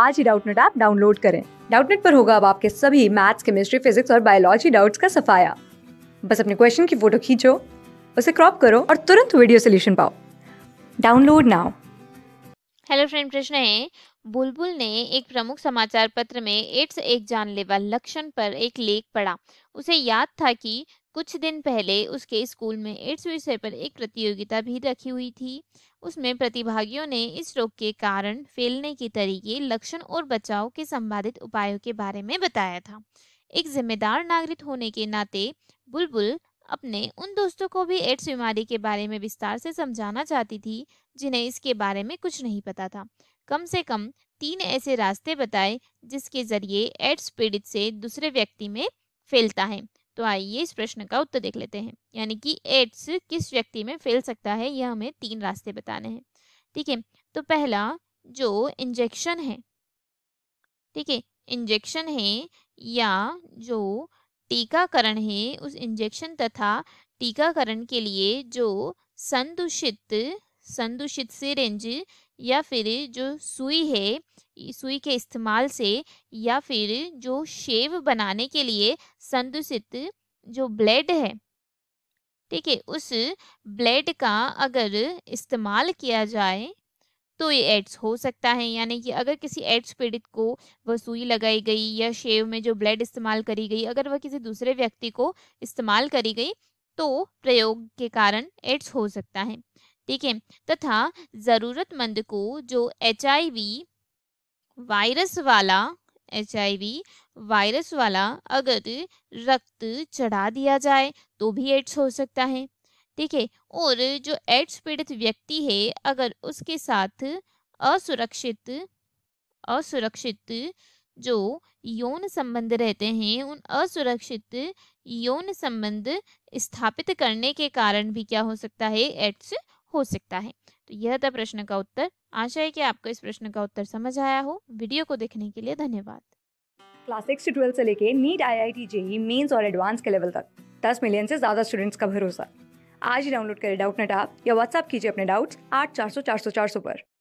आज ही Doubtnut app download करें डाउटनेट पर होगा अब आपके सभी मैथ्स केमिस्ट्री फिजिक्स और बायोलॉजी डाउट्स का सफाया बस अपने क्वेश्चन की फोटो खींचो उसे क्रॉप करो और तुरंत वीडियो सोल्यूशन पाओ डाउनलोड नाउ हेलो फ्रेंड प्रश्न है बुलबुल ने एक प्रमुख समाचार पत्र में एड्स एक जानलेवा लक्षण पर एक लेख पढ़ा उसे याद था कि कुछ दिन पहले उसके स्कूल में एड्स विषय पर एक प्रतियोगिता भी रखी हुई थी उसमें प्रतिभागियों ने इस रोग के कारण फैलने के तरीके लक्षण और बचाव के संबंधित उपायों के बारे में बताया था एक जिम्मेदार नागरिक होने के नाते बुलबुल अपने उन दोस्तों को भी एड्स बीमारी के बारे में विस्तार से समझाना चाहती थी जिन्हें इसके बारे में कुछ नहीं पता था कम से कम तीन ऐसे रास्ते बताए जिसके जरिए एड्स पीड़ित से दूसरे व्यक्ति में फैलता है तो आइए इस प्रश्न का उत्तर देख लेते हैं यानी कि एड्स किस व्यक्ति में फैल सकता है यह हमें तीन रास्ते बताने हैं ठीक है तो पहला जो इंजेक्शन है ठीक है इंजेक्शन है या जो टीकाकरण है उस इंजेक्शन तथा टीकाकरण के लिए जो संदूषित संदूषित सिरिंज या फिर जो सुई है सुई के इस्तेमाल से या फिर जो शेव बनाने के लिए संदूषित जो ब्लेड है ठीक है उस ब्लेड का अगर इस्तेमाल किया जाए तो ये एड्स हो सकता है यानी कि अगर किसी एड्स पीड़ित को वह सुई लगाई गई या शेव में जो ब्लेड इस्तेमाल करी गई अगर वह किसी दूसरे व्यक्ति को इस्तेमाल करी गई तो प्रयोग के कारण एड्स हो सकता है ठीक है तथा ज़रूरतमंद को जो एच वायरस वाला एच वायरस वाला अगर रक्त चढ़ा दिया जाए तो भी एड्स हो सकता है ठीक है और जो एड्स पीड़ित व्यक्ति है अगर उसके साथ असुरक्षित असुरक्षित जो यौन संबंध रहते हैं उन असुरक्षित यौन संबंध स्थापित करने के कारण भी क्या हो सकता है एड्स हो सकता है तो यह था प्रश्न का उत्तर आशा है कि आपको इस प्रश्न का उत्तर समझ आया हो वीडियो को देखने के लिए धन्यवाद क्लास सिक्स से ट्वेल्थ से लेके NEET I I T JEE mains और एडवांस के लेवल तक दस मिलियन से ज्यादा स्टूडेंट्स का भरोसा आज ही डाउनलोड करें डाउट नेट आप या व्हाट्सअप कीजिए अपने डाउट्स आठ चार सौ चार सौ चार सौ पर